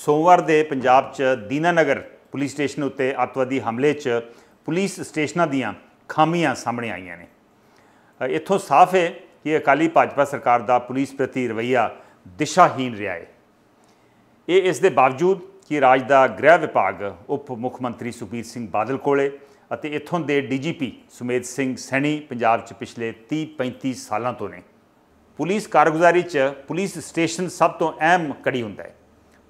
ਸੋਮਵਾਰ ਦੇ ਪੰਜਾਬ 'ਚ ਦੀਨਾਨਗਰ ਪੁਲਿਸ ਸਟੇਸ਼ਨ ਉੱਤੇ ਅਤਵਾਦੀ ਹਮਲੇ 'ਚ ਪੁਲਿਸ ਸਟੇਸ਼ਨਾਂ ਦੀਆਂ ਖਾਮੀਆਂ ਸਾਹਮਣੇ ਆਈਆਂ ਨੇ ਇੱਥੋਂ ਸਾਫ਼ ਹੈ ਕਿ ਅਕਾਲੀ ਭਾਜਪਾ ਸਰਕਾਰ ਦਾ ਪੁਲਿਸ ਪ੍ਰਤੀ ਰਵਈਆ ਦਿਸ਼ਾਹੀਨ ਰਿਹਾ ਹੈ ਇਹ ਇਸ ਦੇ ਬਾਵਜੂਦ ਕਿ ਰਾਜ ਦਾ ਗ੍ਰਹਿ ਵਿਭਾਗ ਉਪ ਮੁੱਖ ਮੰਤਰੀ ਸੁਖਬੀਰ ਸਿੰਘ ਬਾਦਲ ਕੋਲੇ ਅਤੇ ਇੱਥੋਂ ਦੇ ਡੀਜੀਪੀ ਸੁਮੇਧ ਸਿੰਘ ਸੈਣੀ ਪੰਜਾਬ 'ਚ ਪਿਛਲੇ 30 35 ਸਾਲਾਂ ਤੋਂ ਨੇ ਪੁਲਿਸ ਕਾਰਗੁਜ਼ਾਰੀ 'ਚ ਪੁਲਿਸ ਸਟੇਸ਼ਨ ਸਭ ਤੋਂ ਅਹਿਮ ਕੜੀ ਹੁੰਦਾ ਹੈ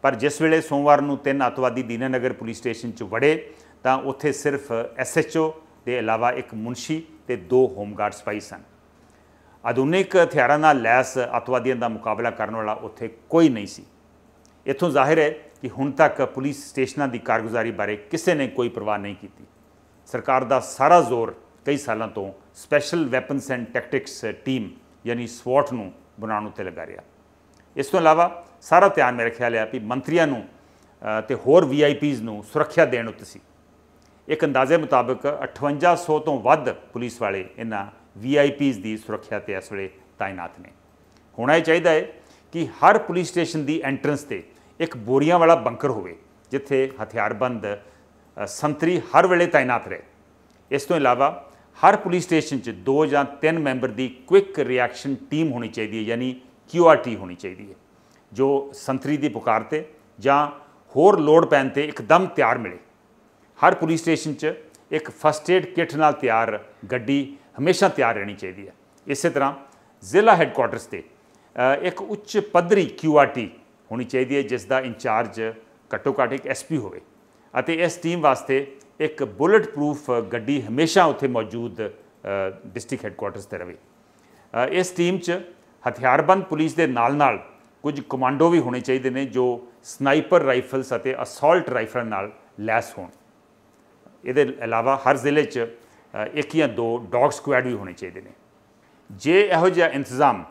ਪਰ ਜਿਸ ਵੇਲੇ ਸੋਮਵਾਰ ਨੂੰ ਤਿੰਨ ਅਤਵਾਦੀ ਦੀਨਾਨਗਰ ਪੁਲਿਸ ਸਟੇਸ਼ਨ 'ਚ ਵੜੇ ਤਾਂ ਉੱਥੇ ਸਿਰਫ ਐਸਐਚਓ ਦੇ ਇਲਾਵਾ ਇੱਕ ਮੁਨਸ਼ੀ ਤੇ ਦੋ ਹੋਮਗਾਰਡ ਸਪਾਈ ਸਨ ਆਧੁਨਿਕ ਹਥਿਆਰਾਂ ਨਾਲ ਲੈਸ ਅਤਵਾਦੀਆਂ ਦਾ ਮੁਕਾਬਲਾ ਕਰਨ ਵਾਲਾ ਉੱਥੇ ਕੋਈ ਨਹੀਂ ਸੀ ਇਥੋਂ ਜ਼ਾਹਿਰ ਹੈ ਕਿ ਹੁਣ ਤੱਕ ਪੁਲਿਸ ਸਟੇਸ਼ਨਾਂ ਦੀ ਕਾਰਗੁਜ਼ਾਰੀ ਬਾਰੇ ਕਿਸੇ ਨੇ ਕੋਈ ਪਰਵਾਹ ਨਹੀਂ ਕੀਤੀ ਸਰਕਾਰ ਦਾ ਸਾਰਾ ਜ਼ੋਰ ਕਈ ਸਾਲਾਂ ਤੋਂ special weapons and tactics team ਯਾਨੀ ਸਵਾਟ ਨੂੰ ਬਣਾਉਣ ਉੱਤੇ ਲੱਗਾ ਰਿਹਾ ਇਸ ਤੋਂ ਇਲਾਵਾ ਸਾਰਾ ਧਿਆਨ ਮੇਰੇ ਖਿਆਲ ਆ ਵੀ ਮੰਤਰੀਆਂ ਨੂੰ ਤੇ ਹੋਰ ਵੀਆਈਪੀਜ਼ ਨੂੰ ਸੁਰੱਖਿਆ ਦੇਣ ਉੱਤੇ ਸੀ ਇੱਕ ਅੰਦਾਜ਼ੇ ਮੁਤਾਬਕ 5800 ਤੋਂ ਵੱਧ ਪੁਲਿਸ ਵਾਲੇ ਇਹਨਾਂ ਵੀਆਈਪੀਜ਼ ਦੀ ਸੁਰੱਖਿਆ ਤੇ ਇਸ ਵੇਲੇ ਤਾਇਨਾਤ ਨੇ ਹੋਣਾ ਚਾਹੀਦਾ ਹੈ ਕਿ ਹਰ ਪੁਲਿਸ ਸਟੇਸ਼ਨ ਦੀ ਐਂਟਰੈਂਸ ਤੇ ਇੱਕ ਬੋਰੀਆਂ ਵਾਲਾ ਬੰਕਰ ਹੋਵੇ ਜਿੱਥੇ ਹਥਿਆਰਬੰਦ ਸੰਤਰੀ ਹਰ ਵੇਲੇ ਤਾਇਨਾਤ ਰਹੇ ਇਸ ਤੋਂ ਇਲਾਵਾ ਹਰ ਪੁਲਿਸ ਸਟੇਸ਼ਨ 'ਚ 2 ਜਾਂ 3 ਮੈਂਬਰ ਦੀ ਕੁਇਕ ਰਿਐਕਸ਼ਨ ਟੀਮ ਹੋਣੀ ਚਾਹੀਦੀ ਹੈ ਯਾਨੀ ਕਿਊਆਰਟੀ ਹੋਣੀ ਚਾਹੀਦੀ ਹੈ ਜੋ ਸੰਤਰੀ ਦੀ ਪੁਕਾਰ ਤੇ ਜਾਂ ਹੋਰ ਲੋੜ ਪੈਣ ਤੇ ਇੱਕਦਮ ਤਿਆਰ ਮਿਲੇ ਹਰ ਪੁਲਿਸ ਸਟੇਸ਼ਨ 'ਚ ਇੱਕ ਫਸਟ ਏਡ ਕਿੱਟ ਨਾਲ ਤਿਆਰ ਗੱਡੀ ਹਮੇਸ਼ਾ ਤਿਆਰ ਰਹਿਣੀ ਚਾਹੀਦੀ ਹੈ ਇਸੇ ਤਰ੍ਹਾਂ ਜ਼ਿਲ੍ਹਾ ਹੈੱਡਕੁਆਟਰਸ ਤੇ ਇੱਕ ਉੱਚ ਪੱਧਰੀ ਕਿਊਆਰਟੀ ਹੋਣੀ ਚਾਹੀਦੀ ਹੈ ਜਿਸ ਦਾ ਇੰਚਾਰਜ ਘੱਟੋ ਘੱਟ ਇੱਕ ਐਸਪੀ ਹੋਵੇ ਅਤੇ ਇਸ ਟੀਮ ਵਾਸਤੇ ਇੱਕ ਬੁਲਟ ਪ੍ਰੂਫ ਗੱਡੀ ਹਮੇਸ਼ਾ ਉੱਥੇ ਮੌਜੂਦ ਡਿਸਟ੍ਰਿਕਟ ਹੈੱਡਕੁਆਟਰਸ ਤੇ ਰਵੇ ਇਸ ਟੀਮ 'ਚ ਹਥਿਆਰਬੰਦ ਪੁਲਿਸ ਦੇ ਨਾਲ-ਨਾਲ ਕੁਝ ਕਮਾਂਡੋ ਵੀ ਹੋਣੇ ਚਾਹੀਦੇ ਨੇ ਜੋ ਸਨਾਈਪਰ ਰਾਈਫਲਸ ਅਤੇ ਅਸਾਲਟ ਰਾਈਫਲਾਂ ਨਾਲ ਲੈਸ ਹੋਣ ਇਹਦੇ ਇਲਾਵਾ ਹਰ ਜ਼ਿਲ੍ਹੇ 'ਚ ਇੱਕ ਜਾਂ ਦੋ ਡੌਗ ਸਕੁਐਡ ਵੀ ਹੋਣੇ ਚਾਹੀਦੇ ਨੇ ਜੇ ਇਹੋ ਜਿਹਾ ਇੰਤਜ਼ਾਮ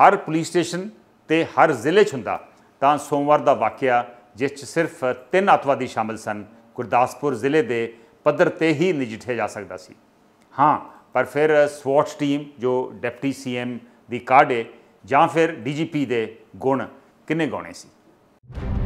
ਹਰ ਪੁਲਿਸ ਸਟੇਸ਼ਨ ਤੇ ਹਰ ਜ਼ਿਲ੍ਹੇ 'ਚ ਹੁੰਦਾ ਤਾਂ ਸੋਮਵਾਰ ਦਾ ਵਾਕਿਆ ਜਿਸ 'ਚ ਸਿਰਫ ਤਿੰਨ ਅਤਵਾਦੀ ਸ਼ਾਮਲ ਸਨ ਗੁਰਦਾਸਪੁਰ ਜ਼ਿਲ੍ਹੇ ਦੇ ਪੱਧਰ ਤੇ ਹੀ ਨਜਿੱਠੇ ਜਾ ਸਕਦਾ ਸੀ ਹਾਂ ਪਰ ਫਿਰ ਸਵਾਟ ਟੀਮ ਜੋ ਡਿਪਟੀ ਸੀਐਮ ਦੀ ਕਾਰਡੇ ਜਾਂ ਫਿਰ ਡੀਜੀਪੀ ਦੇ ਗੁਣ ਕਿੰਨੇ ਗਾਉਣੇ ਸੀ